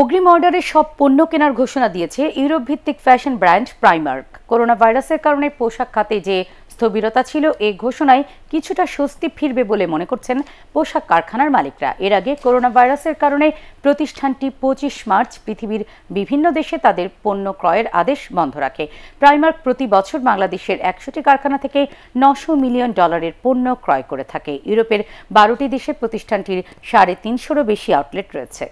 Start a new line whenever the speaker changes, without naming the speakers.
অগ্রিম অর্ডারে সব পণ্য কেনার ঘোষণা দিয়েছে ইউরোপ ভিত্তিক ফ্যাশন ব্র্যান্ড প্রাইমার্ক করোনা ভাইরাসের কারণে পোশাক খাতে যে স্থবিরতা ছিল এ ঘোষণায় কিছুটা স্বস্তি ফিরবে বলে মনে করছেন পোশাক কারখানার মালিকরা এর আগে করোনা ভাইরাসের কারণে প্রতিষ্ঠানটি পঁচিশ মার্চ পৃথিবীর বিভিন্ন দেশে তাদের পণ্য ক্রয়ের আদেশ বন্ধ রাখে প্রাইমার্ক প্রতি বছর বাংলাদেশের একশোটি কারখানা থেকে নশো মিলিয়ন ডলারের পণ্য ক্রয় করে থাকে ইউরোপের বারোটি দেশে প্রতিষ্ঠানটির সাড়ে তিনশোরও বেশি আউটলেট রয়েছে